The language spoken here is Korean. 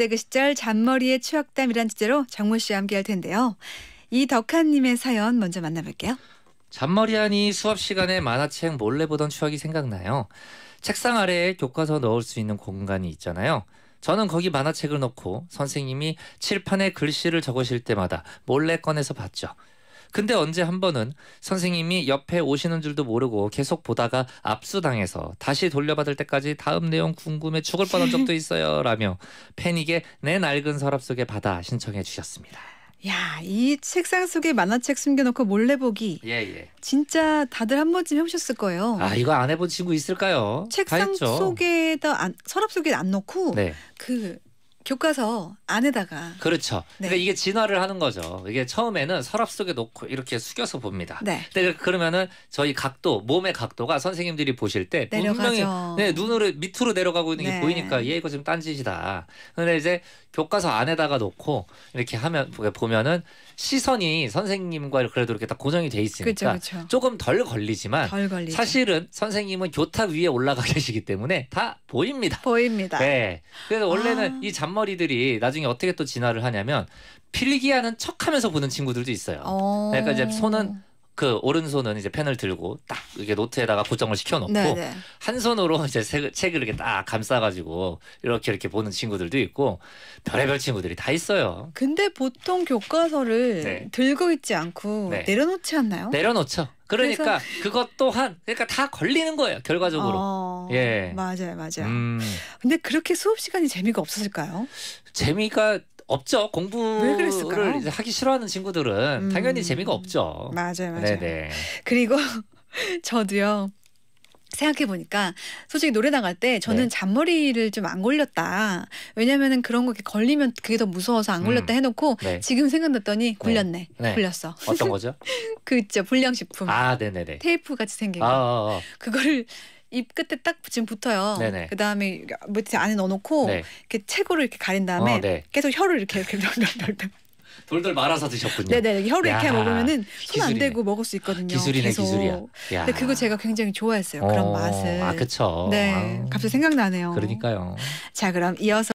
20대 그 시절 잔머리의 추억담이란 주제로 정모 씨와 함께 할 텐데요. 이덕한님의 사연 먼저 만나볼게요. 잔머리하니 수업 시간에 만화책 몰래 보던 추억이 생각나요. 책상 아래에 교과서 넣을 수 있는 공간이 있잖아요. 저는 거기 만화책을 넣고 선생님이 칠판에 글씨를 적으실 때마다 몰래 꺼내서 봤죠. 근데 언제 한 번은 선생님이 옆에 오시는 줄도 모르고 계속 보다가 압수당해서 다시 돌려받을 때까지 다음 내용 궁금해 죽을 뻔한 적도 있어요. 라며 팬에게 내 낡은 서랍 속에 받아 신청해 주셨습니다. 야, 이 책상 속에 만화책 숨겨놓고 몰래 보기. 예, 예. 진짜 다들 한 번쯤 해보셨을 거예요. 아, 이거 안 해본 친구 있을까요? 책상 속에다 안, 서랍 속에 안 놓고 네. 그 교과서 안에다가 그렇죠. 네. 근데 이게 진화를 하는 거죠. 이게 처음에는 서랍 속에 놓고 이렇게 숙여서 봅니다. 네. 근데 그, 그러면은 저희 각도 몸의 각도가 선생님들이 보실 때 분명히 네, 눈으로 밑으로 내려가고 있는 네. 게 보이니까 얘 이거 좀 딴짓이다. 근데 이제 교과서 안에다가 놓고 이렇게 하면 보면은 시선이 선생님과 그래도 이렇게 다 고정이 돼 있으니까 그쵸, 그쵸. 조금 덜 걸리지만 덜 사실은 선생님은 교탁 위에 올라가 계시기 때문에 다 보입니다. 보입니다. 네. 그래서 원래는 아. 이 앞머리들이 나중에 어떻게 또 진화를 하냐면 필기하는 척하면서 보는 친구들도 있어요. 어. 그러니까 이제 손은 그 오른손은 이제 펜을 들고 딱 이렇게 노트에다가 고정을 시켜놓고 네네. 네. 한 손으로 이제 책, 책을 이렇게 딱 감싸가지고 이렇게 이렇게 보는 친구들도 있고 별의별 친구들이 다 있어요. 근데 보통 교과서를 네. 들고 있지 않고 네. 내려놓지 않나요? 내려놓죠. 그러니까 그것 또한 그러니까 다 걸리는 거예요 결과적으로. 어... 예. 맞아요, 맞아요. 음... 근데 그렇게 수업 시간이 재미가 없었을까요? 재미가 없죠. 공부를 이제 하기 싫어하는 친구들은 음... 당연히 재미가 없죠. 맞아요, 맞아요. 네네. 그리고 저도요. 생각해 보니까 솔직히 노래 나갈 때 저는 네. 잔머리를 좀 안 걸렸다. 왜냐면은 그런 거 걸리면 그게 더 무서워서 안 걸렸다 음. 해놓고 네. 지금 생각났더니 걸렸네. 네. 걸렸어. 네. 어떤 거죠? 그 있죠 불량식품. 아, 네네네. 테이프 같이 생긴 아, 거. 아, 아, 아. 그거를 입 끝에 딱 지금 붙어요. 네네. 그다음에 밑에 안에 넣어놓고 네. 이렇게 채고를 이렇게 가린 다음에 어, 네. 계속 혀를 이렇게 이렇게 별별별별 돌돌 말아서 드셨군요. 네네 혀로 이렇게 먹으면은 손안 대고 먹을 수 있거든요. 기술이네 계속. 기술이야. 야. 근데 그거 제가 굉장히 좋아했어요. 그런 어, 아, 맛을. 아 그쵸. 네, 갑자기 생각나네요. 그러니까요. 자 그럼 이어서.